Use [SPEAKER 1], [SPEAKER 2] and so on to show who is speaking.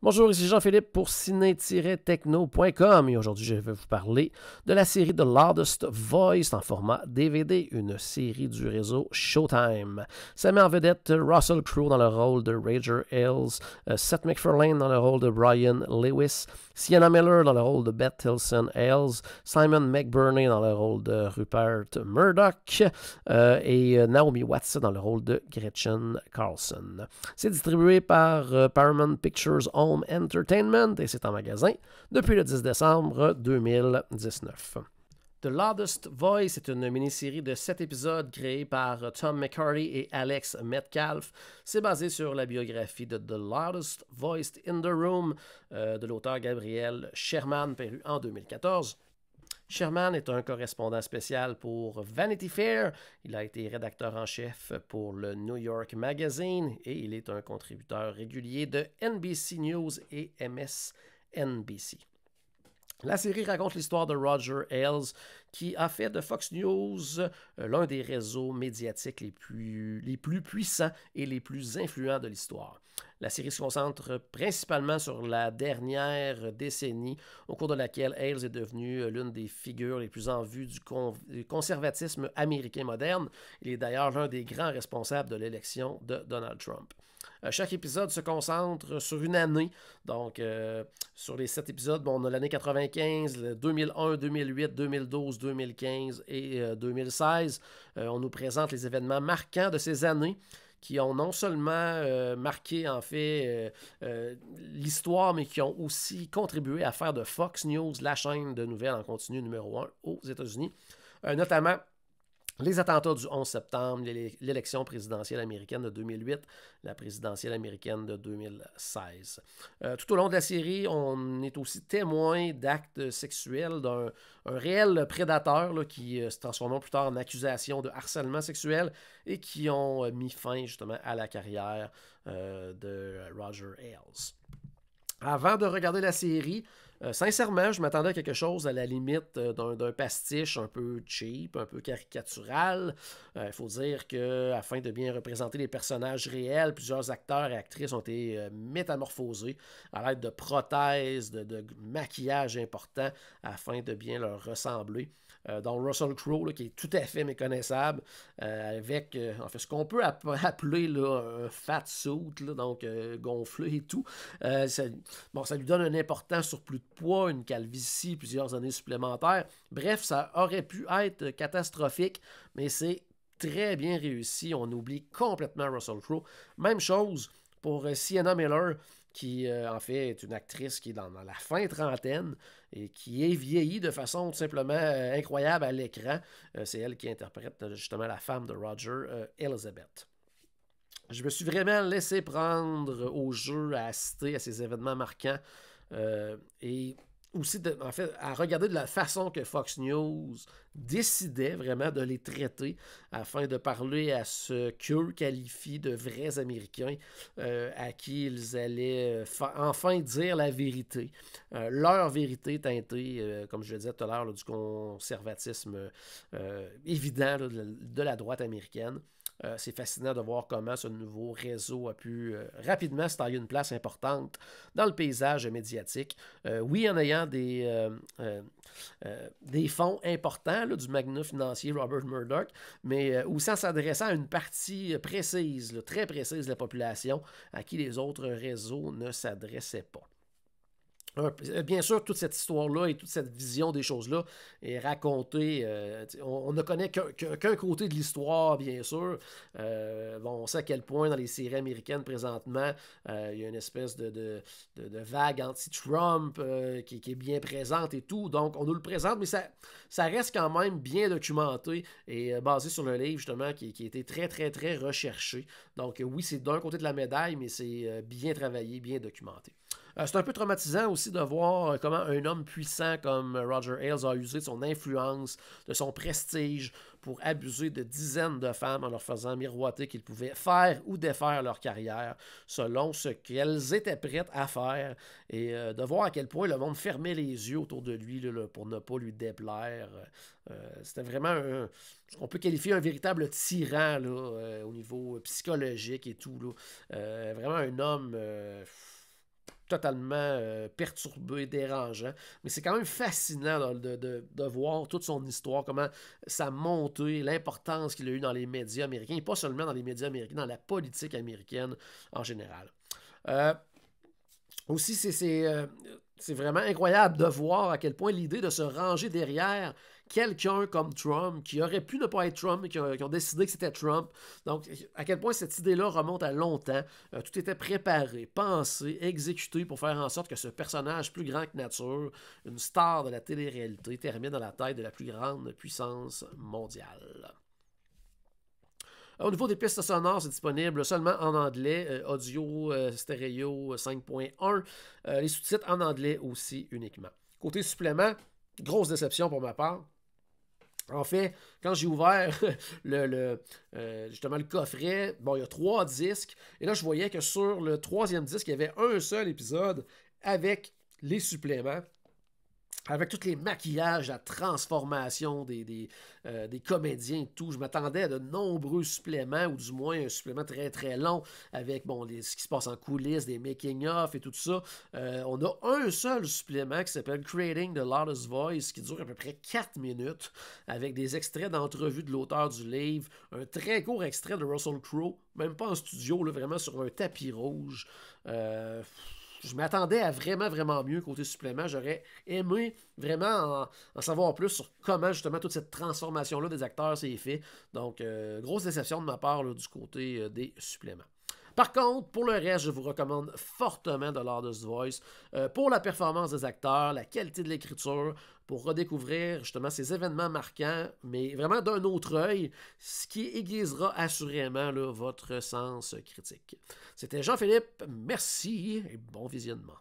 [SPEAKER 1] Bonjour, ici Jean-Philippe pour ciné-techno.com et aujourd'hui je vais vous parler de la série The Loudest Voice en format DVD, une série du réseau Showtime. Ça met en vedette Russell Crowe dans le rôle de Rager Ailes, euh, Seth MacFarlane dans le rôle de Brian Lewis, Sienna Miller dans le rôle de Beth Tilson Ailes, Simon McBurney dans le rôle de Rupert Murdoch euh, et euh, Naomi Watson dans le rôle de Gretchen Carlson. C'est distribué par Paramount Pictures on Entertainment et c'est en magasin depuis le 10 décembre 2019. The Loudest Voice est une mini-série de 7 épisodes créée par Tom McCarty et Alex Metcalf. C'est basé sur la biographie de The Loudest Voice in the Room euh, de l'auteur Gabriel Sherman, paru en 2014. Sherman est un correspondant spécial pour Vanity Fair. Il a été rédacteur en chef pour le New York Magazine et il est un contributeur régulier de NBC News et MSNBC. La série raconte l'histoire de Roger Ailes, qui a fait de Fox News euh, l'un des réseaux médiatiques les plus, puissants et les plus influents de l'histoire. La série se concentre principalement sur la dernière décennie, au cours de laquelle Ailes est devenu euh, l'une des figures les plus en vue du, du conservatisme américain moderne. Il est d'ailleurs l'un des grands responsables de l'élection de Donald Trump. Euh, chaque épisode se concentre sur une année. Donc, euh, sur les sept épisodes, on a l'année 95, 2001, 2008, 2012, 2015 et 2016. Euh, on nous présente les événements marquants de ces années qui ont non seulement marqué en fait l'histoire, mais qui ont aussi contribué à faire de Fox News la chaîne de nouvelles en continu numéro un aux États-Unis, notamment les attentats du 11 septembre, l'élection présidentielle américaine de 2008, la présidentielle américaine de 2016. Euh, tout au long de la série, on est aussi témoin d'actes sexuels d'un réel prédateur qui euh, se transforme plus tard en accusation de harcèlement sexuel et qui ont euh, mis fin justement à la carrière de Roger Ailes. Avant de regarder la série, euh, sincèrement, je m'attendais à quelque chose à la limite euh, d'un pastiche un peu cheap, un peu caricatural. Euh, il faut dire que, afin de bien représenter les personnages réels, plusieurs acteurs et actrices ont été métamorphosés à l'aide de prothèses, de, de maquillage important, afin de bien leur ressembler. Euh, Dans Russell Crowe, qui est tout à fait méconnaissable, euh, avec euh, ce qu'on peut appeler un fat suit, donc gonflé et tout. bon, ça lui donne un important surplus de poids, une calvitie, plusieurs années supplémentaires. Bref, ça aurait pu être catastrophique, mais c'est très bien réussi. On oublie complètement Russell Crowe. Même chose pour Sienna Miller, qui euh, en fait est une actrice qui est dans, la fin trentaine et qui est vieillie de façon tout simplement euh, incroyable à l'écran. Euh, c'est elle qui interprète justement la femme de Roger, Elizabeth. Je me suis vraiment laissé prendre au jeu, à assister à ces événements marquants. et aussi, en fait, à regarder de la façon que Fox News décidait vraiment de les traiter afin de parler à ce qu'eux qualifient de vrais Américains euh, à qui ils allaient euh, enfin dire la vérité, euh, leur vérité teintée, comme je le disais tout à l'heure, du conservatisme évident de, la droite américaine. Euh, c'est fascinant de voir comment ce nouveau réseau a pu euh, rapidement se une place importante dans le paysage médiatique. Euh, oui, en ayant des, fonds importants du magnat financier Robert Murdoch, mais aussi en s'adressant à une partie précise, très précise de la population, à qui les autres réseaux ne s'adressaient pas. Ah, euh, bien sûr, toute cette histoire-là et toute cette vision des choses-là est racontée. Euh, on, ne connaît qu'un côté de l'histoire, bien sûr. Euh, bon, on sait à quel point dans les séries américaines présentement, il y a une espèce de, vague anti-Trump qui, est bien présente et tout. Donc, on nous le présente, mais ça, ça reste quand même bien documenté et basé sur le livre, justement, qui a été très, très, très recherché. Donc, oui, c'est d'un côté de la médaille, mais c'est bien travaillé, bien documenté. Euh, c'est un peu traumatisant aussi de voir euh, comment un homme puissant comme euh, Roger Ailes a usé de son influence, de son prestige pour abuser de dizaines de femmes en leur faisant miroiter qu'ils pouvaient faire ou défaire leur carrière selon ce qu'elles étaient prêtes à faire et de voir à quel point le monde fermait les yeux autour de lui pour ne pas lui déplaire. C'était vraiment un, On peut qualifier un véritable tyran au niveau psychologique et tout. vraiment un homme totalement euh, perturbé, dérangeant. Mais c'est quand même fascinant de, voir toute son histoire, comment a monté, l'importance qu'il a eue dans les médias américains, et pas seulement dans les médias américains, dans la politique américaine en général. Euh, aussi, euh, c'est vraiment incroyable de voir à quel point l'idée de se ranger derrière quelqu'un comme Trump, qui aurait pu ne pas être Trump, mais qui, ont décidé que c'était Trump. Donc, à quel point cette idée-là remonte à longtemps. Euh, tout était préparé, pensé, exécuté pour faire en sorte que ce personnage plus grand que nature, une star de la télé-réalité, termine dans la tête de la plus grande puissance mondiale. Au niveau des pistes sonores, c'est disponible seulement en anglais, euh, audio euh, stéréo 5.1, les sous-titres en anglais aussi uniquement. Côté supplément, grosse déception pour ma part. En fait, quand j'ai ouvert le, euh, justement le coffret, bon, il y a trois disques. Et là, je voyais que sur le troisième disque, il y avait un seul épisode avec les suppléments avec tous les maquillages, la transformation des, euh, des, comédiens et tout, je m'attendais à de nombreux suppléments, ou du moins un supplément très très long, avec bon, les, ce qui se passe en coulisses, des making-of et tout ça. Euh, on a un seul supplément qui s'appelle Creating the Lotus Voice, qui dure à peu près 4 minutes, avec des extraits d'entrevue de l'auteur du livre, un très court extrait de Russell Crowe, même pas en studio, là, vraiment sur un tapis rouge. Euh, je m'attendais à vraiment, vraiment mieux côté supplément. J'aurais aimé vraiment en, savoir plus sur comment justement toute cette transformation-là des acteurs s'est faite. Donc, euh, grosse déception de ma part du côté euh, des suppléments. Par contre, pour le reste, je vous recommande fortement The the Voice euh, pour la performance des acteurs, la qualité de l'écriture, pour redécouvrir justement ces événements marquants, mais vraiment d'un autre œil, ce qui aiguisera assurément votre sens critique. C'était Jean-Philippe, merci et bon visionnement.